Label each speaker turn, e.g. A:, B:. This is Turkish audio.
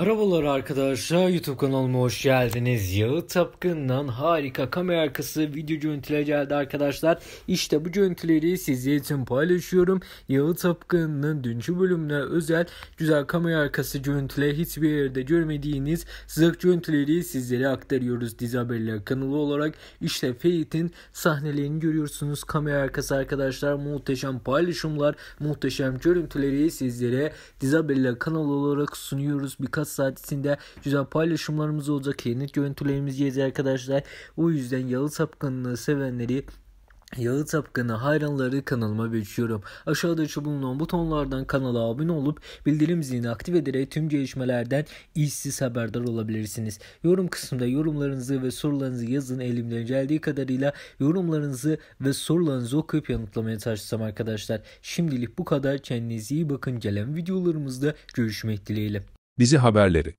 A: Merhabalar arkadaşlar YouTube kanalıma hoş geldiniz. Yağı Tapkın'dan harika kamera arkası video görüntüleri geldi arkadaşlar. İşte bu görüntüleri sizler için paylaşıyorum. Yağı Tapkın'ın dünkü bölümüne özel güzel kamera arkası görüntüleri hiçbir yerde görmediğiniz sıcak görüntüleri sizlere aktarıyoruz dizi haberler kanalı olarak. İşte Fate'in sahnelerini görüyorsunuz kamera arkası arkadaşlar. Muhteşem paylaşımlar, muhteşem görüntüleri sizlere dizi haberler kanalı olarak sunuyoruz. Birkaç Podcast saatinde güzel paylaşımlarımız olacak. Yeni görüntülerimiz gelecek arkadaşlar. O yüzden Yalı Sapkan'ını sevenleri Yağı Tapkanı hayranları kanalıma bekliyorum. Aşağıda şu bulunan butonlardan kanala abone olup bildirim zilini aktif ederek tüm gelişmelerden işsiz haberdar olabilirsiniz. Yorum kısmında yorumlarınızı ve sorularınızı yazın. Elimden geldiği kadarıyla yorumlarınızı ve sorularınızı okuyup yanıtlamaya çalışsam arkadaşlar. Şimdilik bu kadar. Kendinize iyi bakın. Gelen videolarımızda görüşmek dileğiyle.
B: Dizi haberleri